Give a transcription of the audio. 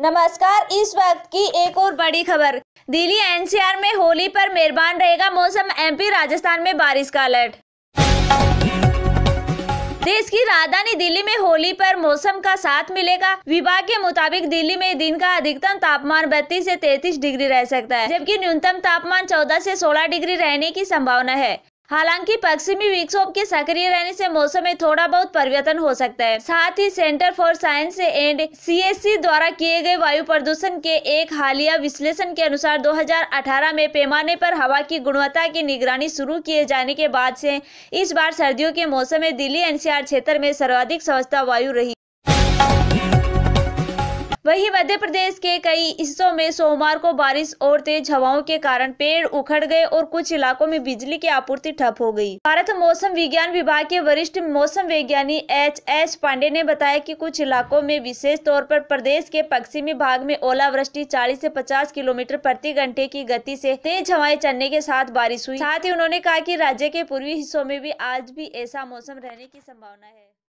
नमस्कार इस वक्त की एक और बड़ी खबर दिल्ली एनसीआर में होली पर मेहरबान रहेगा मौसम एमपी राजस्थान में बारिश का अलर्ट देश की राजधानी दिल्ली में होली पर मौसम का साथ मिलेगा विभाग के मुताबिक दिल्ली में दिन का अधिकतम तापमान बत्तीस से 33 डिग्री रह सकता है जबकि न्यूनतम तापमान 14 से 16 डिग्री रहने की संभावना है हालांकि पश्चिमी विक्षोभ के सक्रिय रहने से मौसम में थोड़ा बहुत परिवर्तन हो सकता है साथ ही Centre for Science and CSC द्वारा किए गए वायु प्रदूषण के एक हालिया विश्लेषण के अनुसार 2018 में पैमाने पर हवा की गुणवत्ता की निगरानी शुरू किए जाने के बाद से इस बार सर्दियों के मौसम में दिल्ली एनसीआर क्षेत्र में सर्वाधिक स्वच्छता वायु रही वहीं मध्य प्रदेश के कई हिस्सों में सोमवार को बारिश और तेज हवाओं के कारण पेड़ उखड़ गए और कुछ इलाकों में बिजली की आपूर्ति ठप हो गई भारत मौसम विज्ञान विभाग के वरिष्ठ मौसम वैज्ञानिक एच एस पांडे ने बताया कि कुछ इलाकों में विशेष तौर पर प्रदेश के पश्चिमी भाग में ओलावृष्टि चालीस ऐसी पचास किलोमीटर प्रति घंटे की गति ऐसी तेज हवाएं चलने के साथ बारिश हुई साथ ही उन्होंने कहा की राज्य के पूर्वी हिस्सों में भी आज भी ऐसा मौसम रहने की संभावना है